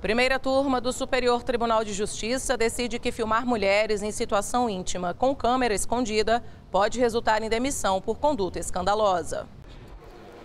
Primeira turma do Superior Tribunal de Justiça decide que filmar mulheres em situação íntima com câmera escondida pode resultar em demissão por conduta escandalosa.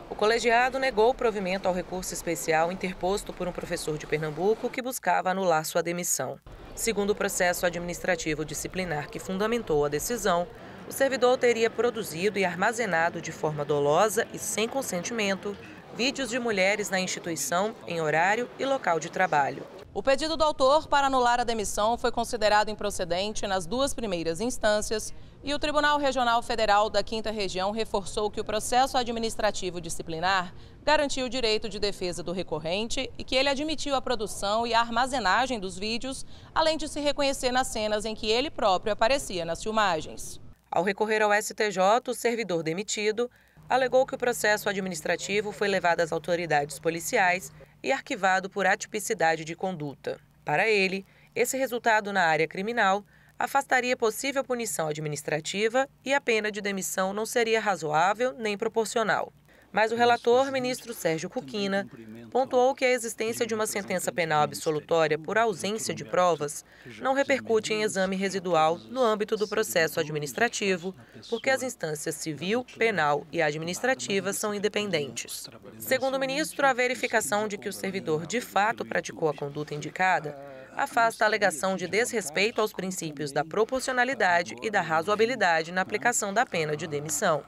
O colegiado negou o provimento ao recurso especial interposto por um professor de Pernambuco que buscava anular sua demissão. Segundo o processo administrativo disciplinar que fundamentou a decisão, o servidor teria produzido e armazenado de forma dolosa e sem consentimento vídeos de mulheres na instituição, em horário e local de trabalho. O pedido do autor para anular a demissão foi considerado improcedente nas duas primeiras instâncias e o Tribunal Regional Federal da Quinta Região reforçou que o processo administrativo disciplinar garantiu o direito de defesa do recorrente e que ele admitiu a produção e a armazenagem dos vídeos, além de se reconhecer nas cenas em que ele próprio aparecia nas filmagens. Ao recorrer ao STJ, o servidor demitido alegou que o processo administrativo foi levado às autoridades policiais e arquivado por atipicidade de conduta. Para ele, esse resultado na área criminal afastaria possível punição administrativa e a pena de demissão não seria razoável nem proporcional. Mas o relator, ministro Sérgio Cuquina, pontuou que a existência de uma sentença penal absolutória por ausência de provas não repercute em exame residual no âmbito do processo administrativo, porque as instâncias civil, penal e administrativa são independentes. Segundo o ministro, a verificação de que o servidor de fato praticou a conduta indicada afasta a alegação de desrespeito aos princípios da proporcionalidade e da razoabilidade na aplicação da pena de demissão.